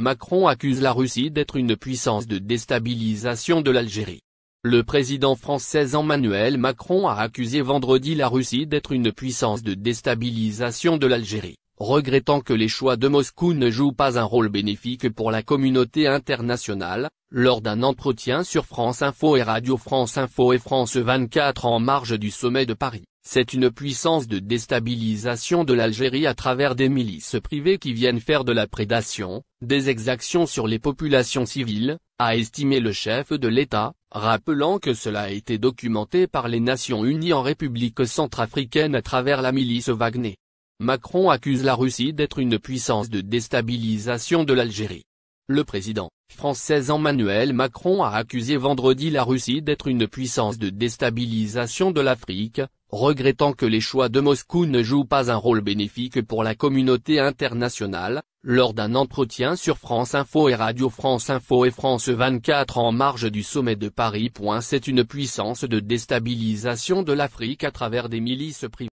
Macron accuse la Russie d'être une puissance de déstabilisation de l'Algérie. Le président français Emmanuel Macron a accusé vendredi la Russie d'être une puissance de déstabilisation de l'Algérie, regrettant que les choix de Moscou ne jouent pas un rôle bénéfique pour la communauté internationale, lors d'un entretien sur France Info et Radio France Info et France 24 en marge du sommet de Paris. C'est une puissance de déstabilisation de l'Algérie à travers des milices privées qui viennent faire de la prédation, des exactions sur les populations civiles, a estimé le chef de l'État, rappelant que cela a été documenté par les Nations Unies en République centrafricaine à travers la milice Wagner. Macron accuse la Russie d'être une puissance de déstabilisation de l'Algérie. Le président français Emmanuel Macron a accusé vendredi la Russie d'être une puissance de déstabilisation de l'Afrique, regrettant que les choix de Moscou ne jouent pas un rôle bénéfique pour la communauté internationale, lors d'un entretien sur France Info et Radio France Info et France 24 en marge du sommet de Paris. C'est une puissance de déstabilisation de l'Afrique à travers des milices privées.